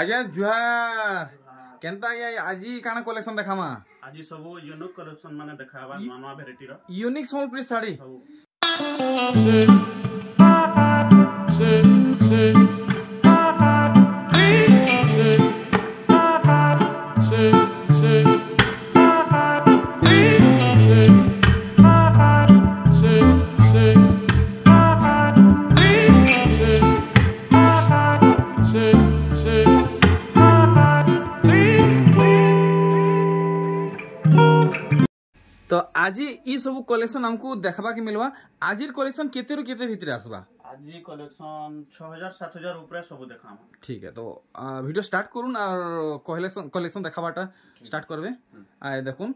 আজ্ঞা জুহার কেনতা আজ্ঞা আজি কানা কালেকশন দেখামা আজি সব ইউনিক কালেকশন মানে দেখাবা নয়া নয়া ভেরাইটির ইউনিক সম্বলপুরী শাড়ি take तो आज ये सब कलेक्शन हमको देखा के मिलवा आज कलेक्शन केते रो केते भीतर आसबा आज कलेक्शन 6000 7000 ऊपर सब देखाम ठीक है तो आ, वीडियो स्टार्ट करून और कलेक्शन कलेक्शन देखाबाटा स्टार्ट करबे आ देखुन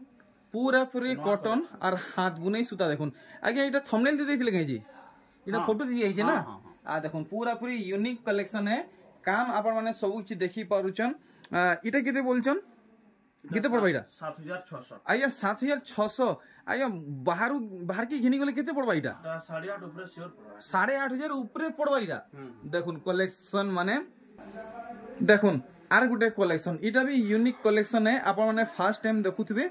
पूरा पूरी कॉटन और हाथ बुनाई सूता देखुन आगे एटा थंबनेल दे देथिले कहीं जी एटा फोटो दे दिए छै ना आ देखुन पूरा पूरी यूनिक कलेक्शन है काम आपण माने सब कुछ देखि पारुछन इटा केते बोलछन কেতে পড়বা এটা সাত হাজার ছশো আইয়া সাত হাজার ছশো আইয়া বাহারু বাহারকে ঘিনি গেলে কেতে পড়বা এটা সাড়ে আট হাজার উপরে পড়বা এটা দেখুন কলেকশন মানে দেখুন আর গোটে কলেকশন এটা বি ইউনিক কলেকশন আপনার মানে ফার্স্ট টাইম দেখুবে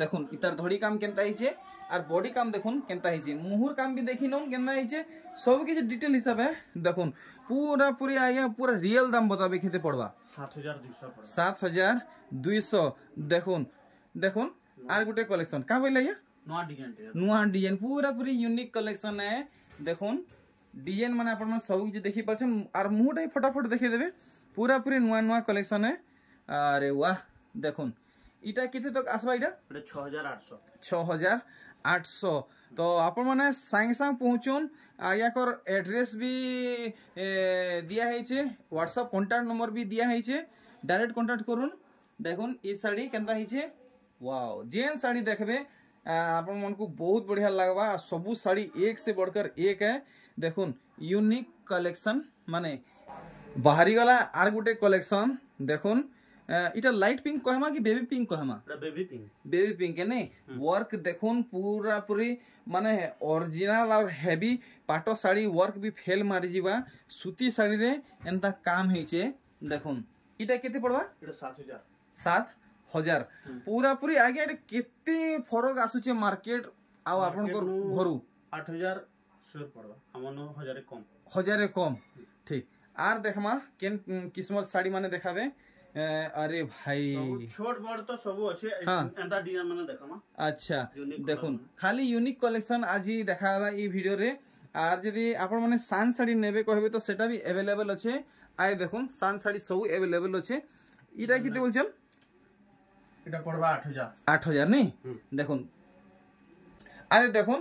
দেখুন ইতার ধড়ি কাম কেনতা হয়েছে আর বডি কাম দেখুন কেনতা হয়েছে মুহুর কাম বি দেখি নন কেনা হয়েছে সব কিছু ডিটেল হিসাবে দেখুন পুরা পুরি আগে পুরা রিয়েল দাম বতাবে খেতে পড়বা সাত হাজার দুইশো দেখুন দেখুন আর গোটে কলেকশন কা বললে আজ্ঞা নূয়া ডিজাইন পুরা পুরি ইউনিক কলেকশন হ্যাঁ দেখুন ডিজাইন মানে আপনার সব কিছু দেখি পাচ্ছেন আর মুহটাই ফটাফট দেখে দেবে পুরা পুরি নূয়া নূয়া কলেকশন হ্যাঁ আরে ওয়াহ দেখুন এটা কেতে তো আসবা এটা ছ হাজার আটশো ছ হাজার আটশো তো আপনার সাংে মানে সাং পৌঁছুন আজ্ঞাকর এড্রেস বি দিয়া হয়েছে হোয়াটসঅ্যাপ কন্টাক্ট নম্বর বি দিয়া হয়েছে ডাইরেক্ট কন্টাক্ট করুন দেখুন এই শাড়ি কেনতা হয়েছে ওয়াও যেন শাড়ি দেখবে আপন মনকু বহুত বঢ়িয়া লাগবা সবু শাড়ি এক সে বড়কর এক হ্যাঁ দেখুন ইউনিক কালেকশন মানে বাহারি গলা আর গোটে কলেকশন দেখুন इटा लाइट पिंक कहमा कि बेबी पिंक कहमा बेबी पिंक बेबी पिंक है नहीं वर्क देखुन पूरा पूरी माने ओरिजिनल और हेवी पाट साड़ी वर्क भी फेल मारी जीवा सूती साड़ी रे एंता काम हेचे देखुन इटा केते पड़वा इटा 7000 7 हजार पूरा पूरी आगे केते फरक आसुचे मार्केट ଆଉ ଆପଣଙ୍କର ଘରୁ ଆଠ ହଜାର ସିଓର ପଡ଼ବା ଆମର ହଜାରେ କମ୍ ହଜାରେ କମ୍ ଠିକ୍ ଆର୍ ଦେଖ୍ମା କେନ୍ କିସମର ଶାଢ଼ୀମାନେ ଦେଖାବେ আরে ভাই ছোট বড় তো সবু আছে এটা হ্যাঁ। ডিজাইন মানে দেখামা আচ্ছা দেখুন মানে। খালি ইউনিক কালেকশন আজি দেখাবা এই ভিডিওরে আর যদি আপন মানে সান শাড়ি নেবে কহবে তো সেটা বি अवेलेबल আছে আয় দেখুন সান শাড়ি সবু अवेलेबल আছে এটা কিতে বলছেন এটা পড়বা 8000 8000 নি দেখুন আরে দেখুন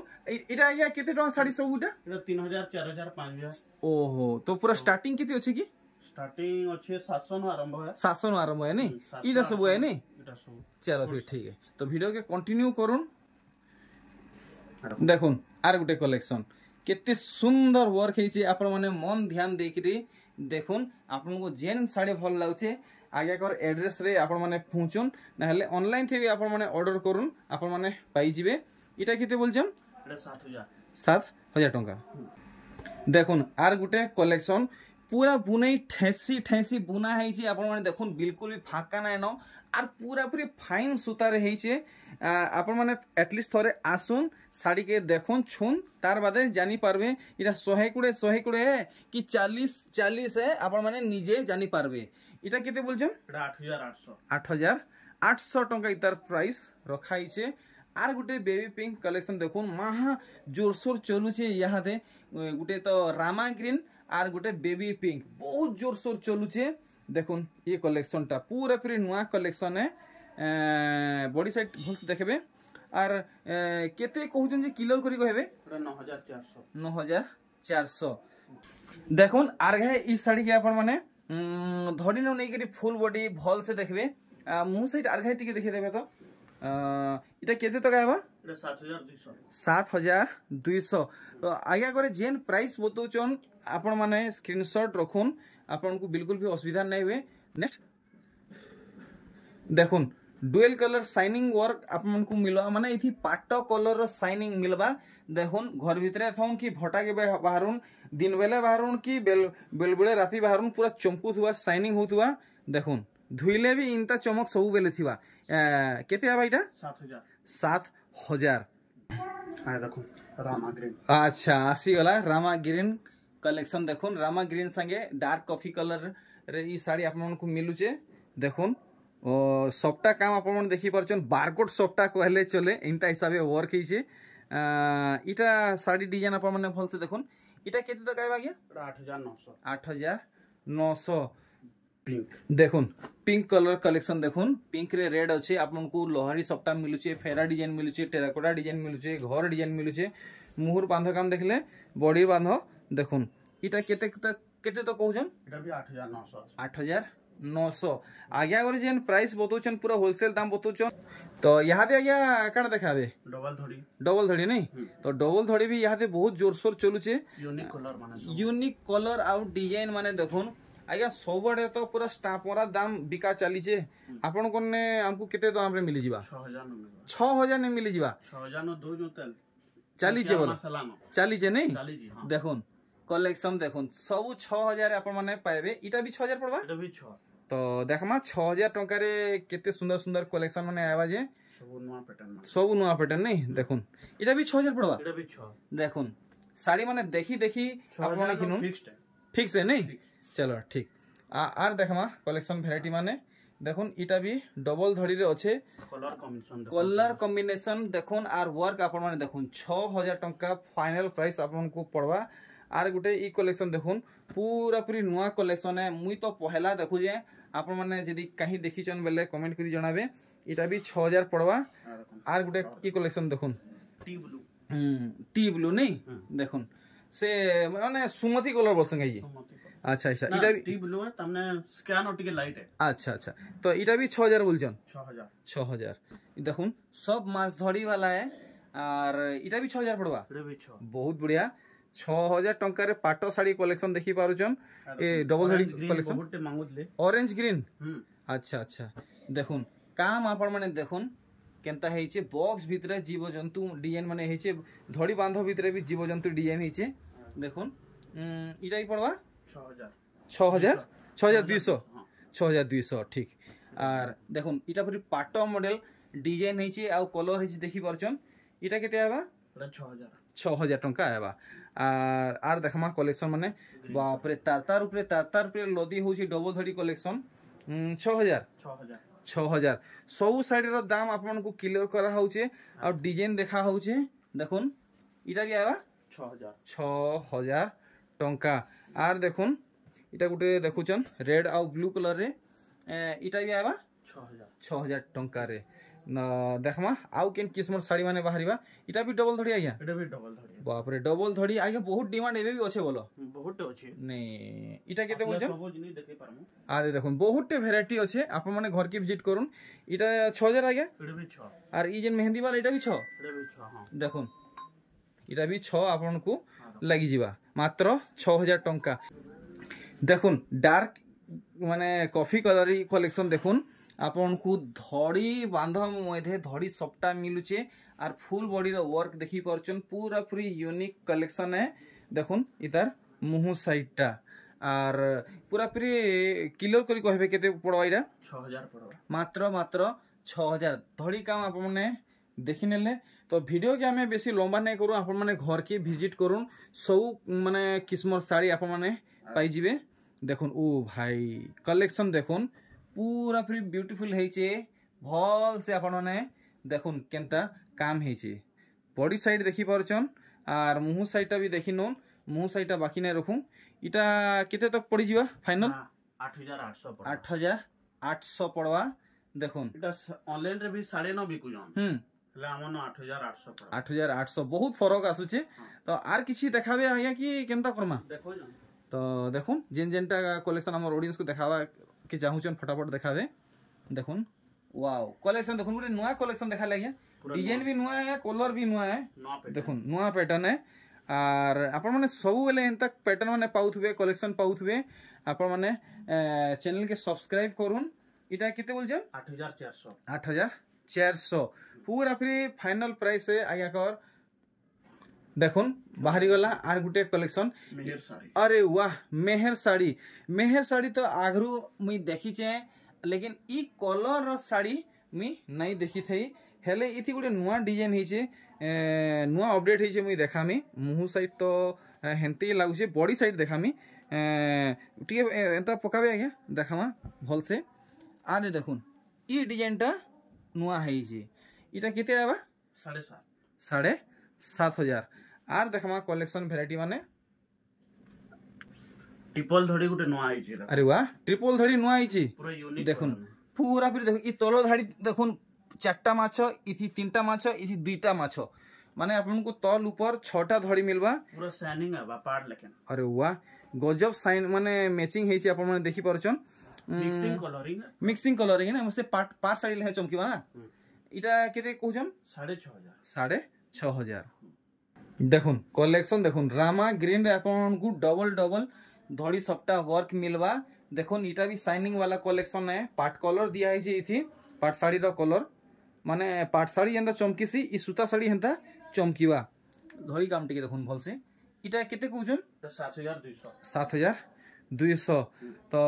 এটা আইয়া কত টাকা শাড়ি সবুটা এটা 3000 4000 5000 ওহো তো পুরা স্টার্টিং কত আছে কি स्टार्टिंग अच्छे 700 नो आरंभ है 700 नो आरंभ है नै इटा सब है नै इटा सब चलो फिर ठीक है तो वीडियो के कंटिन्यू करून দেখুন আর গোটে কলেকশন কেতে সুন্দর ওয়ার্ক হয়েছে আপন মানে মন ধ্যান দেখিকি দেখুন আপনাকে যেন শাড়ি ভাল লাগুছে আজ্ঞাকর আড্রেসে আপন মানে পৌঁছুন না হলে অনলাইন থেকে আপন মানে অর্ডার করুন আপন মানে পাইযিবে এটা কেতে বলছেন এটা 7000 7000 টাকা দেখুন আর গোটে কলেকশন পুরা বুনাই ঠেসি ঠেসি বুনা হয়েছে আপনার দেখুন বিলকুল বি ফাঁকা নাই ন আর পুরাপুরি ফাইন সুতার হয়েছে আপন মানে এটলিস্ট থরে আসুন শাড়িকে দেখুন ছুন তার বাদে জানিপারবে এটা শহে কুড়ে শহে কুড়ে হ্যাঁ কি চালিশ চালিশ হ্যাঁ আপন মানে নিজে জানিপারবে এটা কেতে বলছেন আট হাজার আটশো টঙ্কা ইতার প্রাইস রখা হয়েছে আর গোটে বেবি পিঙ্ক কলেকশন দেখুন মাহা জোরসোর চলুছে ইহাতে গোটে তো রামা গ্রিন আর ଗୋଟେ ବେବି ପିଙ୍କ ବହୁତ ଜୋରସୋର ଚଲୁଛେ ଦେଖୁନ୍ ଇଏ କଲେକ୍ସନଟା ପୁରାପୁରି ନୂଆ କଲେକ୍ସନ ବଡି ସାଇଡ୍ ଭଲସେ ଦେଖବେ ଆର୍ କେତେ କହୁଛନ୍ତି ଯେ କିଲୋ କରି କହିବେ ନଅ ହଜାର ଚାରିଶହ ଦେଖୁନ୍ ଆର୍ ଘାଏ ଇ ଶାଢ଼ୀକେ ଆପଣମାନେ ଧଡ଼ି ନ ନେଇକରି ଫୁଲ୍ ବଡି ଭଲସେ ଦେଖିବେ ମୁଁ ସେଇଠି ଆର୍ ଘାଏ ଟିକେ ଦେଖେଇଦେବେ ତ इटा केते तक आबा 7200 7200 तो आज्ञा करे जेन प्राइस बतो चन आपण माने स्क्रीनशॉट रखून आपण को बिल्कुल भी असुविधा नै हुए नेक्स्ट देखून ডুয়েল কলর সাইনিং ওয়ার্ক আপনার মিলবা মানে এটি পাট কলর সাইনিং মিলবা দেখুন ঘর ভিতরে থাকুন কি ভটা কে বাহারুন দিন বেলে বাহারুন কি বেল বেলে রাতে বাহারুন পুরা চমকু থাকা সাইনিং হোক দেখুন ধুইলে বি ইনতা চমক সবুবেলে থাকা কেতে হবে এটা সাত হাজার আচ্ছা আসিগলা রামা গ্রিন কলেকশন দেখুন রামা গ্রিন সাথে ডার্ক কফি কলর ই শাড়ি আপনার মিলুছে দেখুন সবটা কাম আপনার দেখিপারছেন বারকোড সবটা কহলে চলে এইটা হিসাবে ওয়ার্ক হয়েছে এটা শাড়ি ডিজাইন আপনার ভালসে দেখুন এটা কেতে টাকা আজ্ঞা আট হাজার নশো আট হাজার নশো পিঙ্ক দেখুন পিঙ্ক কলর কলেকশন দেখুন পিঙ্করে রেড অছে আপনার লহারি সবটা মিলুছে ফেরা ডিজাইন মিলুছে টেরাকোটা ডিজাইন মিলুছে ঘর ডিজাইন মিলুছে মুহুর বাঁধ কাম দেখলে বডির বাঁধ দেখুন এটা কেতে কেতে তো কৌছন আট হাজার নশো আজ্ঞা করে যেন প্রাইস বতাউছেন পুরো হোলসেল দাম বতাউছন তো ইহাদে আজ্ঞা কাটা দেখাবে ডবল ধড়ি ডবল ধড়ি নাই তো ডবল ধড়ি বি ইহাদে বহুত জোরসোর চলুছে ইউনিক কলর মানে ইউনিক কলর আউ ডিজাইন মানে দেখুন ଆଜ୍ଞା ସବୁଆଡ଼େ ତ ପୁରା ଷ୍ଟାମ୍ପରା ଦାମ ବିକା ଚାଲିଛେ ଆପଣଙ୍କନେ ଆମକୁ କେତେ ଦାମରେ ମିଳିଯିବା ଛଅ ହଜାର ମିଳିଯିବା ଚାଲିଛେ ବୋଲେ ଚାଲିଛେ ନାଇଁ ଦେଖୁନ୍ କଲେକ୍ସନ ଦେଖୁନ୍ ସବୁ ଛଅ ହଜାର ଆପଣମାନେ ପାଇବେ ଇଟା ବି ଛଅ ହଜାର ପଡ଼ବା ତ ଦେଖ୍ମା ଛଅ ହଜାର ଟଙ୍କାରେ କେତେ ସୁନ୍ଦର ସୁନ୍ଦର କଲେକ୍ସନ ମାନେ ଆଇବା ଯେ ସବୁ ନୂଆ ପ୍ୟାଟର୍ନ ନାଇଁ ଦେଖୁନ୍ ଇଟା ବି ଛଅ ହଜାର ପଡ଼ବା ଦେଖୁନ୍ ଶାଢ଼ୀ ମାନେ ଦେଖି ଦେଖି ଆପଣ କିଣୁନ୍ ଫିକ୍ସ ନାଇଁ ଚାଲ ଠିକ୍ ଆର୍ ଦେଖ୍ମା କଲେକ୍ସନ୍ ଭେରାଇଟି ମାନେ দেখুন এটা বি ডবল ধড়িরে অছে কলর কম্বিনেসন দেখুন আর ওয়ার্ক আপন মানে দেখুন 6000 টাকা ফাইনাল প্রাইস আপনকু পড়বা আর গুটে ই কলেকশন দেখুন পুরা পুরি নুয়া কলেকশন হে মুই তো পহেলা দেখু যে আপন মানে যদি কাহি দেখিছন বেলে কমেন্ট করি জনাবে এটা বি 6000 পড়বা হ্যাঁ, আর গুটে ই কলেকশন দেখুন টি ব্লু হুম টি ব্লু নেই হ্যাঁ। দেখুন সে মানে সুমতি কলর বসঙ্গাই সুমতি আচ্ছা আচ্ছা এটা ডিপ ব্লু है तुमने স্ক্যান ও টিকে লাইট है আচ্ছা আচ্ছা তো এটা ভি 6000 বলছেন 6000 6000 দেখুন সব মাছ ধরি वाला है আর এটা ভি 6000 পড়বা এটা ভি 6 বহুত বড়িয়া 6000 টাকার পাটো শাড়ি কালেকশন দেখি পারুছন হ্যাঁ, এ ডবল শাড়ি কালেকশন বহুত মাঙ্গুতলে অরেঞ্জ গ্রিন হুম আচ্ছা আচ্ছা দেখুন কাম আপন মানে দেখুন কেনতা হয়েছে বক্স ভিতরে জীবজন্তু ডিজাইন মানে হয়েছে ধড়ি বাঁধ ভিতরে বি জীবজন্তু ডিজাইন হয়েছে হ্যাঁ। দেখুন এটাই পড়বা ছ হাজার ছ হাজার দুইশো ছ হাজার হ্যাঁ। দুইশো ঠিক আর দেখুন এটা পুরো পাট মডেল ডিজাইন হয়েছে আউ কলর হয়েছে দেখি পারছন এটা কেতে হবা ছ হাজার টঙ্কা হবা আর আর দেখমা কলেকশন মানে বাপরে তার তার উপরে তার তার উপরে লদি হচ্ছে ডবল ধরি কলেকশন ছ হাজার ছ হাজার সবু শাড়ির দাম আপনার ক্লিয়র করা হচ্ছে আর ডিজাইন দেখা হচ্ছে দেখুন এটা বি আবা ছ হাজার ছ হাজার টঙ্কা আর দেখুন এটা গোটে দেখুছন রেড আউ ব্লু কলর্রে এটা বি আইবা ছ হাজার টঙ্কারে দেখমা আউ কেন কিসমর শাড়ি মানে বাহারিবা এটা বি ডবল ধড়ি আজ্ঞা এটা বি ডবল ধড়ি বাপরে ডবল ধড়ি আজ্ঞা বহুত ডিমান্ড এবে বি আছে বলো বহুত আছে নে এটা কেতে বলছ সব জিনিস দেখে পারমু আরে দেখুন বহুতটে ভ্যারাইটি আছে আপন মানে ঘর কি ভিজিট করুন এটা 6000 আজ্ঞা এটা বি 6 আর ই যে মেহেদি বাল এটা বি 6 এটা বি 6 হ্যাঁ দেখুন এটা বি 6 আপনকু ଲାଗିଯିବା ମାତ୍ର ଛଅ ହଜାର ଟଙ୍କା ଦେଖୁନ୍ ଡାର୍କ ମାନେ କଫି କଲର୍ କଲେକ୍ସନ୍ ଦେଖୁନ୍ ଆପଣଙ୍କୁ ଧଡ଼ି ବାନ୍ଧ ମଧ୍ୟ ଧଡ଼ି ସପ୍ଟା ମିଳୁଛେ ଆର୍ ଫୁଲ୍ ବଡ଼ିର ୱାର୍କ ଦେଖିପାରୁଛନ୍ ପୁରା ପୁରି ୟୁନିକ୍ କଲେକ୍ସନ୍ ହେ ଦେଖୁନ୍ ଇତାର୍ ମୁହଁ ସାଇଡ଼୍ଟା আর পুরাপুরি ক্লিয়র করে কহবে কেতে পড়বা এটা মাত্র মাত্র ছ হাজার ধরি কাম আপনার ଦେଖିନେଲେ ତ ଭିଡ଼ିଓକେ ଆମେ ବେଶୀ ଲମ୍ବା ନାଇଁ କରୁ ଆପଣମାନେ ଘରକେ ଭିଜିଟ୍ କରୁନ୍ ସବୁ ମାନେ କିସମର ଶାଢ଼ୀ ଆପଣମାନେ ପାଇଯିବେ ଦେଖୁନ୍ ଓ ଭାଇ କଲେକ୍ସନ୍ ଦେଖୁନ୍ ପୁରା ପୁରି ବ୍ୟୁଟିଫୁଲ୍ ହେଇଛେ ଭଲ୍ସେ ଆପଣମାନେ ଦେଖୁନ୍ କେନ୍ତା କାମ୍ ହେଇଛେ ବଡ଼ି ସାଇଡ଼୍ ଦେଖିପାରୁଛନ୍ ଆର୍ ମୁହଁ ସାଇଡ଼୍ଟା ବି ଦେଖିନଉନ୍ ମୁହଁ ସାଇଡ଼୍ଟା ବାକି ନାଇଁ ରଖୁଁ ଇଟା କେତେ ତକ୍ ପଡ଼ିଯିବା ଫାଇନାଲ୍ ଆଠ ହଜାର ଆଠଶହ ପଡ଼ବା ଦେଖୁନ୍ ଇଟା ଅନ୍ଲାଇନ୍ରେ ବି ସାଢ଼େ ନଅ ବିକୁଛନ୍ ହେଲେ ଆମନ ଆଠ ହଜାର ଆଠଶହ ଆଠ ହଜାର ଆଠଶହ ବହୁତ ଫରକ ଆସୁଛେ ତ ଆର୍ କିଛି ଦେଖାବେ ଆଜ୍ଞା କି କେନ୍ତା କର୍ମା ତ ଦେଖୁନ୍ ଯେନ୍ ଯେନ୍ଟା କଲେକ୍ସନ୍ ଆମର ଅଡ଼ିଏନ୍ସକୁ ଦେଖାବାକେ ଚାହୁଁଛନ୍ ଫଟାଫଟ ଦେଖାବେ ଦେଖୁନ୍ ୱାଓ କଲେକ୍ସନ୍ ଦେଖୁନ୍ ଗୋଟେ ନୂଆ କଲେକ୍ସନ୍ ଦେଖାଲେ ଆଜ୍ଞା ଡିଜାଇନ୍ ବି ନୂଆ ହେ କଲର୍ ବି ନୂଆ ହେ ଦେଖୁନ୍ ନୂଆ ପ୍ୟାଟର୍ନ ହେ আর আপনার সবুলে এন্তা প্যাটর্ন মানে পাউথবে কলেকশন পাউথবে আপনার মানে চ্যানেলকে সবসক্রাইব করুন এটা কেতে বলছেন আট হাজার চারশো আট হাজার ଚାରିଶହ ପୁରା ଫ୍ରି ଫାଇନାଲ୍ ପ୍ରାଇସ୍ ଆଜ୍ଞାକର দেখুন বাহারি গলা আর গোটে কলেকশন আরে ওয়াহ মেহের শাড়ি মেহের শাড়ি তো আঘরু মুই দেখিছে লেকিন ই কলর শাড়ি ମୁଇଁ ନାଇଁ ଦେଖିଥାଇ ହେଲେ ଇଥି ଗୋଟେ ନୂଆ ଡିଜାଇନ୍ ହେଇଛେ ନୂଆ ଅପଡ଼େଟ୍ ହେଇଛେ ମୁଇଁ ଦେଖାମି ମୁହଁ ସାଇଡ଼୍ ତ ହେନ୍ତି ଲାଗୁଛେ ବଡ଼ି ସାଇଡ଼୍ ଦେଖାମି ଟିକେ ଏନ୍ତା ପକାବେ ଆଜ୍ଞା ଦେଖାମା ଭଲ୍ସେ ଆଦେ ଦେଖୁନ୍ ଇ ଡିଜାଇନ୍ଟା ନୂଆ ହେଇଛେ ଇଟା କେତେ ଆଇବା ସାଢ଼େ ସାତ ସାଢ଼େ ସାତ ହଜାର ଆର୍ ଦେଖ୍ମା କଲେକ୍ସନ୍ ଭେରାଇଟି ମାନେ ଟ୍ରିପଲ୍ ଧଡ଼ି ଗୋଟେ ନୂଆ ହେଇଛି ଆରେ ୱା ଟ୍ରିପଲ୍ ଧଡ଼ି ନୂଆ ହେଇଛି ଦେଖୁନ୍ ପୁରା ପୁରି ଦେଖୁନ୍ ଇ ତଳ ଧାଡ଼ି ଦେଖୁନ୍ ଚାରିଟା ମାଛ ଇଥି ତିନିଟା ମାଛ ଇଥି ଦୁଇଟା ମାଛ ମାନେ ଆପଣଙ୍କୁ ତଲ ଉପର ଛଅଟା ଧଡ଼ି ମିଲ୍ବା ପୁରା ସାଇନିଂ ହେବା ପାର୍ଟ ଲେଖେନ୍ ଆରେ ୱା ଗଜବ ସାଇନ୍ ମାନେ ମ୍ୟାଚିଂ ହେଇଛି ଆପଣମାନେ ଦେଖିପାରୁଛନ୍ मिक्सिंग कलरिंग ना मिक्सिंग कलरिंग पार्ट पार्ट है चमकीबा ना इटा केते कहजन 6500 6500 देखुन कलेक्शन देखुन रामा ग्रीन रे को डबल डबल धड़ी सप्ता वर्क मिलवा देखुन इटा भी शाइनिंग वाला कलेक्शन है पार्ट कलर दिया है जेथि पार्ट साड़ी रो कलर माने पार्ट साड़ी एंदा चमकीसी ई सूता साड़ी हंदा चमकीबा धड़ी काम टिके देखुन भलसे इटा केते कहजन 7200 7000 দুইশ তো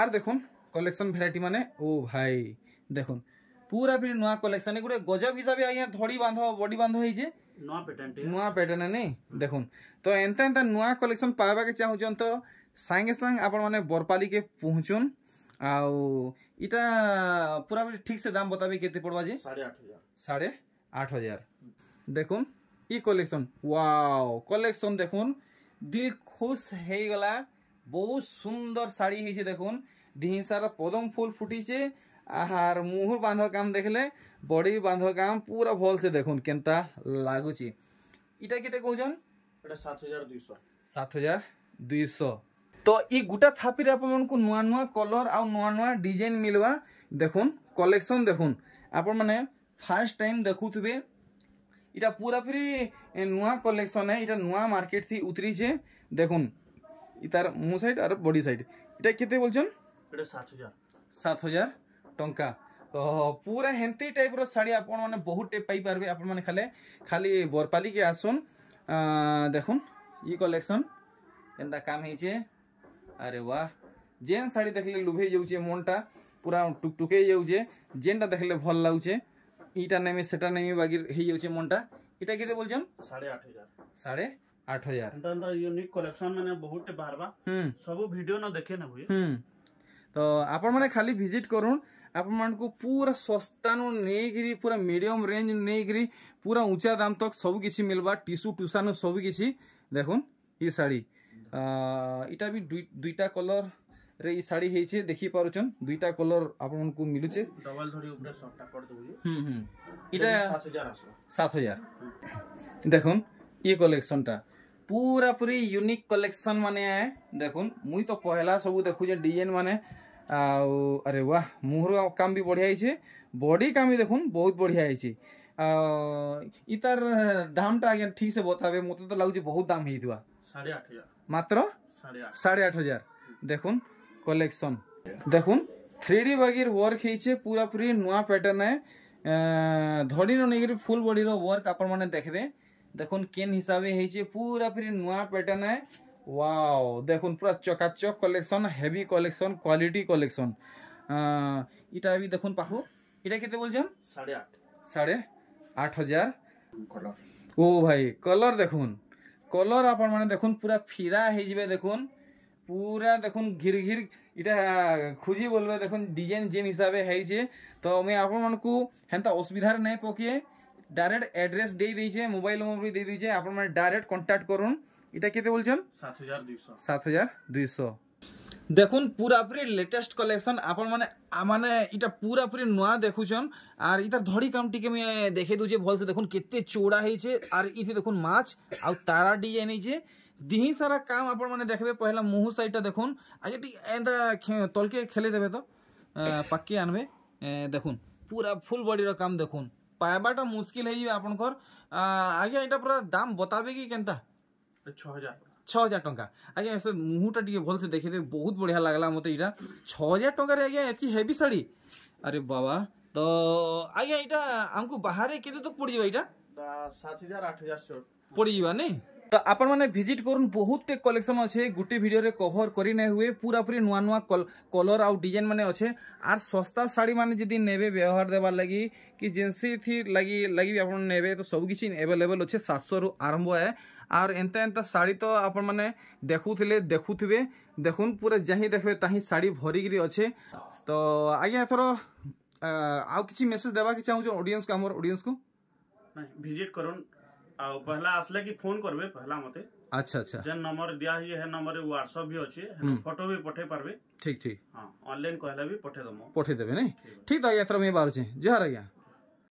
আর দেখুন কলেকশন ভেরাইটি মানে ও ভাই দেখুন পুরা পি নয়া কলেকশন গোটে গজব হিসাবে আজ্ঞা ধড়ি বাঁধ বডি বাঁধ হয়েছে নয়া প্যাটার্ন নেই দেখুন তো এনতা এনতা নয়া কলেকশন পাইবাকে চাহুছন তো সাঙ্গে সাং আপন মানে বরপালিকে পৌঁছুন আউ এটা পুরা ফির ঠিক সে দাম বতাবি কে পড়বা যে সাড়ে আট হাজার দেখুন ই কলেকশন ওয়াও কলেকশন দেখুন দিল খুশ হয়ে গলা বহু সুন্দর শাড়ি হয়েছে দেখুন ঢিঁসার পদম ফুল ফুটিছে আর মুহুর বাঁধ কাম দেখলে বডি বাঁধ কাম পুরা ভলসে দেখুন কেনতা লাগুছি এটা কেতে কৌছন এটা সাত হাজার দুইশো সাত হাজার দুইশো তো ই গোটা থাপিরে আপনার নূয়া নূয়া কলর আউ নূয়া নূয়া ডিজাইন মিলবা দেখুন কলেকশন দেখুন আপন মানে ফার্স্ট টাইম দেখুথিবে এটা পুরাপুরি নূয়া কলেকশন এটা নূয়া মার্কেট থি উতরিছে দেখুন তার মু সাইড আর বডি সাইড এটা কেতে বলছেন সাত হাজার টঙ্কা তো পুরা হেন্তি টাইপর শাড়ি আপন মানে বহু পাই পারবে আপন মানে খালে খালি বরপালি কে আসুন দেখুন ই কলেকশন কেনটা কাম হয়েছে আরে বাহ যেন শাড়ি দেখলে লুভে যাচ্ছে মনটা পুরা টুকটুকে যাচ্ছে যেটা দেখলে ভাল লাগছে ইটা নেমে সেটা নেমে বাকি হয়ে যাচ্ছে মনটা এটা কেতে বলছেন সাড়ে আট হাজার সাড়ে ଆଠ ହଜାର ୟୁନିକ୍ କଲେକ୍ସନ ମାନେ ବହୁତ ବାହାରବା ସବୁ ଭିଡିଓ ନ ଦେଖେ ନ ହୁଏ ତ ଆପଣମାନେ ଖାଲି ଭିଜିଟ୍ କରୁନ୍ ଆପଣମାନଙ୍କୁ ପୁରା ଶସ୍ତାନୁ ନେଇକିରି ପୁରା ମିଡିୟମ ରେଞ୍ଜ ନେଇକିରି ପୁରା ଉଞ୍ଚା ଦାମ ତକ୍ ସବୁ କିଛି ମିଲବା ଟିସୁ ଟୁସାନୁ ସବୁ କିଛି ଦେଖୁନ୍ ଇ ଶାଢ଼ୀ ଇଟା ବି ଦୁଇଟା କଲର ରେ ଇ ଶାଢ଼ୀ ହେଇଛେ ଦେଖି ପାରୁଛନ୍ ଦୁଇଟା କଲର ଆପଣଙ୍କୁ ମିଲୁଛେ ଡବଲ ଧଡ଼ି ଉପରେ ସର୍ଟଟା କରି ଦଉଛେ ହୁଁ ହୁଁ ଇଟା 7000 ଆସିବ 7000 ଦେଖୁନ୍ ଇ କଲେକ୍ସନଟା पूरा पूरी यूनिक कलेक्शन मान देखुन मुई तो पहला सब देखुचे डिजाइन मान अरे वाह मुहर काम भी बढ़िया है बॉडी काम भी देखुन बहुत बढ़िया है इतार दामटा आज ठीक से बताबे मत तो लगुच बहुत दाम हो मात्र साढ़े आठ हजार देखुन कलेक्शन देखुन थ्री डी बागिर वर्क है पूरा पूरी नुआ पैटर्न है धड़ी नहीं फुल बॉडी वर्क आपण मैंने देखदे দেখুন কেন হিসাবে হয়েছে পুরাপুরি নয় প্যাটার্ন ওয়াও দেখুন পুরা চকাচক collection heavy collection quality collection এটা বি দেখুন পাহু এটা কেতে বলছেন সাড়ে আট সাড়ে আট হাজার ও ভাই কলর দেখুন কলর আপন মানে দেখুন পুরা ফিরা হয়ে যাবে দেখুন পুরা দেখুন ঘির ঘির এটা খুঁজি বলবে দেখুন ডিজাইন যেন হিসাবে হয়েছে তো আমি আপনার হেনতা অসুবিধার নাই পকিয়ে ডাইরেক্ট অ্যাড্রেস দিয়ে দিয়েছে মোবাইল নম্বর দিয়ে দিয়েছে আপনারা মানে ডাইরেক্ট কন্ট্যাক্ট করুন এটা কেতে বলছেন সাত হাজার দুইশো দেখুন পুরাপুরি লেটেস্ট কলেকশন আপন মানে মানে এটা পুরাপুরি নয়া দেখুছন আর এটা ধড়ি কামটিকে আমি দেখে দিচ্ছি ভালসে দেখুন কেতে চৌড়া হয়েছে আর ইতি দেখুন মাছ আর তারা ডিজাইন হয়েছে দিহি সারা কাম আপন মানে দেখবে পহলা মুহু সাইডটা দেখুন আগে এটা তলকে খেলে দেবে তো পাকিয়ে আনবে দেখুন পুরা ফুল বডির কাম দেখুন पाइबाटा मुस्किल है जी आपन कर आगे इटा पूरा दाम बतावे कि केनता 6000 6000 टका आगे से मुहुटा टिके भल से देखे दे बहुत बढ़िया लागला मते छह हजार टका रे आगे एकी हेवी साड़ी अरे बाबा तो आगे इटा हमकू बाहर के तो पड़ जाबा इटा 7000 8000 छोड़ पड़ जाबा नहीं তো আপনার মানে ভিজিট করুন বহুতটে কলেকশন আছে গোটে ভিডিওরে কভর করি না হুয়ে পুরা পুরি নূয়া নূয়া কলর আউ ডিজাইন মানে আছে আর সস্তা শাড়ি মানে যদি নেবে ব্যবহার দেবার লাগি কি জেন্সি লাগি লাগি আপনার নেবে তো সব কিছু এভেলেবল আছে সাতশো রু আরম্ভ হয় আর এন্তা এন্তা শাড়ি তো আপন মানে দেখুলে দেখুবে দেখুন পুরা যাহি দেখবে তাহি শাড়ি ভরিকি আছে তো আজ্ঞা এথর আউ কিছু মেসেজ দেওয়া কি চাহুছ অডিয়েন্স আমার অডিয়েন্স কু ভিজিট করুন ଆଉ ପହଲା ଆସିଲେ କି ଫୋନ କରିବେ ପହଲା ମତେ ଆଚ୍ଛା ଆଚ୍ଛା ଯେନ୍ ନମ୍ବର ଦିଆ ହେଇଛି ହେ ନମ୍ବରରେ ହ୍ୱାଟ୍ସଆପ ବି ଅଛି ଫଟୋ ବି ପଠେଇ ପାରବେ ଠିକ ଠିକ ହଁ ଅନଲାଇନ କହିଲେ ବି ପଠେଇ ଦମ ପଠେଇ ଦେବେ ନାଇଁ ଠିକ ତ ଆଜ୍ଞା ଏଥର ମୁଇଁ ବାହାରୁଛି ଜୁହାର ଆଜ୍ଞା